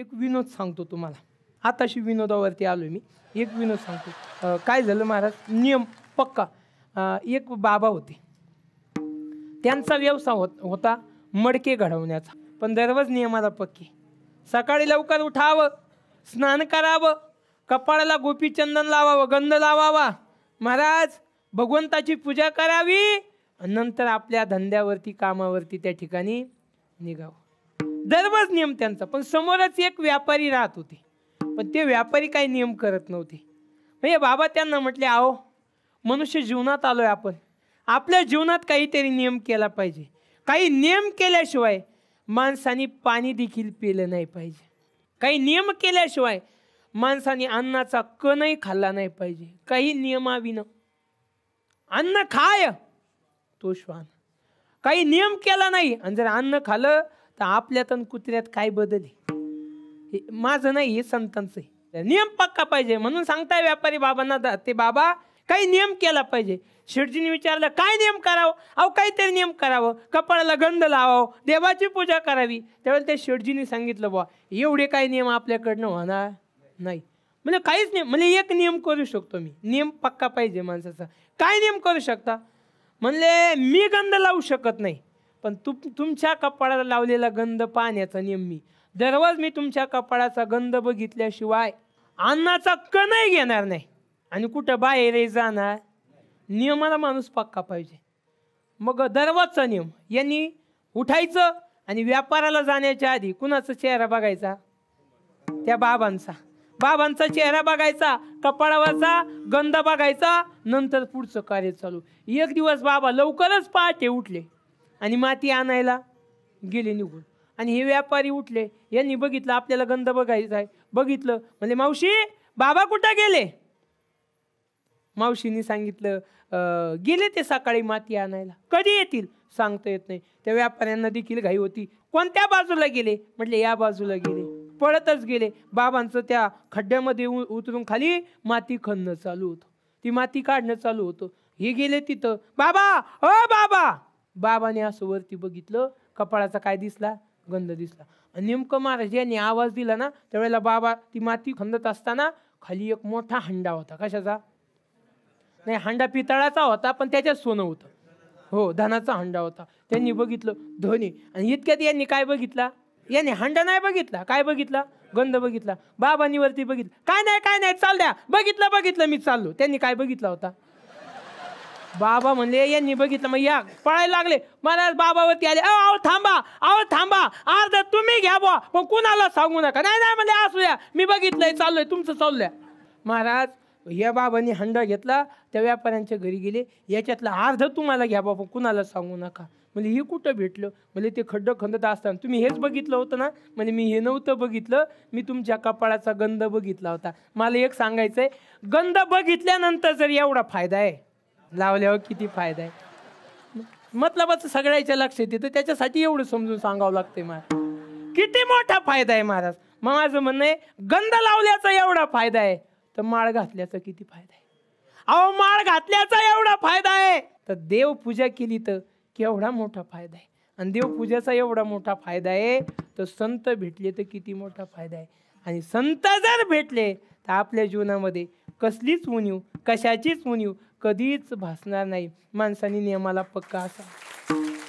एक विनोद सांगतो तुम्हाला आताशी विनोदावरती आलो मी एक विनोद सांगतो काय झालं महाराज नियम पक्का एक बाबा होते त्यांचा व्यवसाय होत होता मडके घडवण्याचा पण दररोज नियमाला पक्की सकाळी लवकर उठावं स्नान करावं कपाळाला गोपीचंदन लावावं गंध लावावा महाराज भगवंताची पूजा करावी नंतर आपल्या धंद्यावरती कामावरती त्या ठिकाणी निघावं दररोज नियम त्यांचा पण समोरच एक व्यापारी राहत होते पण ते व्यापारी काही नियम करत नव्हते म्हणजे बाबा त्यांना म्हटले आहो मनुष्य जीवनात आलो आपण आपल्या जीवनात काहीतरी नियम केला पाहिजे काही नियम केल्याशिवाय माणसाने पाणी देखील पिलं नाही पाहिजे काही नियम केल्याशिवाय माणसाने अन्नाचा कणही खाल्ला नाही पाहिजे काही नियमाविनं अन्न खाय तो श्वान काही नियम केला नाही आणि जर अन्न खाल्लं तर आपल्यात आणि कुत्र्यात काय बदल आहे माझं नाही हे संतांचं आहे नियम पक्का पाहिजे म्हणून सांगताय व्यापारी बाबांना ते बाबा काही नियम केला पाहिजे शिर्जीने विचारलं काय नियम करावं अहो काहीतरी नियम करावं कपाळाला गंध लावावं देवाची पूजा करावी त्यावेळेला त्या शिर्जीने सांगितलं बा एवढे काही नियम आपल्याकडनं होणार नाही म्हणजे काहीच नियम म्हणजे एक नियम करू शकतो मी नियम पक्का पाहिजे माणसाचा काय नियम करू शकता म्हणले मी गंध लावू शकत नाही पण तुम तुमच्या कपाळाला लावलेला गंध पाण्याचा मी दररोज मी तुमच्या कपाळाचा गंध बघितल्याशिवाय अन्नाचा कणही घेणार नाही आणि कुठं बाहेरही जाणार नियमाला माणूस पक्का पाहिजे मग दररोजचा नियम यांनी उठायचं आणि व्यापाराला जाण्याच्या आधी कुणाचा चेहरा बघायचा त्या बाबांचा बाबांचा चेहरा बघायचा कपाळावरचा गंध बघायचा नंतर पुढचं कार्य चालू एक दिवस बाबा लवकरच पहाटे उठले आणि माती आणायला गेले निघून आणि हे व्यापारी उठले यांनी बघितलं आपल्याला गंध बघायचा आहे बघितलं म्हणजे मावशी बाबा कुठं गेले मावशीने सांगितलं गेले ते सकाळी माती आणायला कधी येतील सांगता येत नाही त्या व्यापाऱ्यांना देखील घाई होती कोणत्या बाजूला गेले म्हटले या बाजूला गेले पळतच गेले बाबांचं त्या खड्ड्यामध्ये उतरून खाली माती खणणं चालू होतं ती माती काढणं चालू होतं हे गेले तिथं बाबा अ बाबा बाबाने असं वरती बघितलं कपाळाचा काय दिसला गंध दिसला आणि नेमकं महाराज यांनी आवाज दिला ना त्यावेळेला बाबा ती माती खंदत असताना खाली एक मोठा हंडा होता कशाचा नाही हांडा पितळाचा होता पण त्याच्यात सोनं होतं हो धनाचा हंडा होता त्यांनी बघितलं धोनी आणि इतक्यात यांनी काय बघितला यांनी हांडा नाही बघितला काय बघितला गंध बघितला बाबांनी वरती बघितलं काय नाही काय नाही चाल द्या बघितलं बघितलं मी चाललो त्यांनी काय बघितला होता बाबा म्हणले यांनी बघितलं मग या पळायला लागले महाराज बाबावरती आले अहो थांबा अहो थांबा अर्ध तुम्ही घ्या बो पण कुणाला सांगू नका नाही नाही म्हणजे असूया मी बघितलंय चाललोय तुमचं चाललंय महाराज या बाबांनी हंडा घेतला त्या व्यापाऱ्यांच्या घरी गेले याच्यातला अर्ध तुम्हाला घ्या बाबा कुणाला सांगू नका म्हणजे हे कुठं भेटलं म्हणजे ते खड्डं खंदत असताना तुम्ही हेच बघितलं होतं ना म्हणजे मी हे नव्हतं बघितलं मी तुमच्या कपाळाचा गंध बघितला होता मला एक सांगायचं आहे गंध बघितल्यानंतर जर एवढा फायदा आहे लावल्यावर किती फायदा आहे मतलबच सगळ्याच्या लक्षात तर त्याच्यासाठी एवढं समजून सांगावं लागते महाराज किती मोठा फायदा आहे महाराज मग माझं म्हणणं आहे गंध लावल्याचा एवढा फायदा आहे तर माळ घातल्याचा किती फायदा आहे अहो माळ घातल्याचा एवढा फायदा आहे तर देवपूजा केली तर केवढा मोठा फायदा आहे आणि देवपूजाचा एवढा मोठा फायदा आहे तर संत भेटले तर किती मोठा फायदा आहे आणि संत जर भेटले तर आपल्या जीवनामध्ये कसलीच उणीव कशाचीच उणीव कधीच भासणार नाही माणसाने नियमाला पक्का असा